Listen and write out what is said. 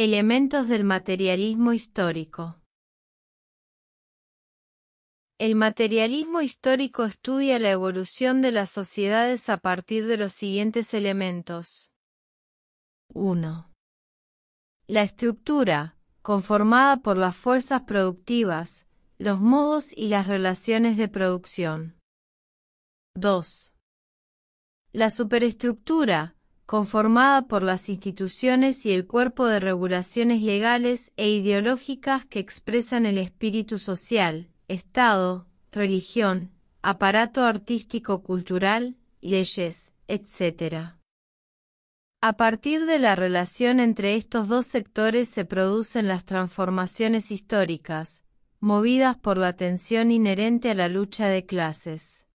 Elementos del materialismo histórico. El materialismo histórico estudia la evolución de las sociedades a partir de los siguientes elementos. 1. La estructura, conformada por las fuerzas productivas, los modos y las relaciones de producción. 2. La superestructura, conformada por las instituciones y el cuerpo de regulaciones legales e ideológicas que expresan el espíritu social, Estado, religión, aparato artístico-cultural, leyes, etc. A partir de la relación entre estos dos sectores se producen las transformaciones históricas, movidas por la tensión inherente a la lucha de clases.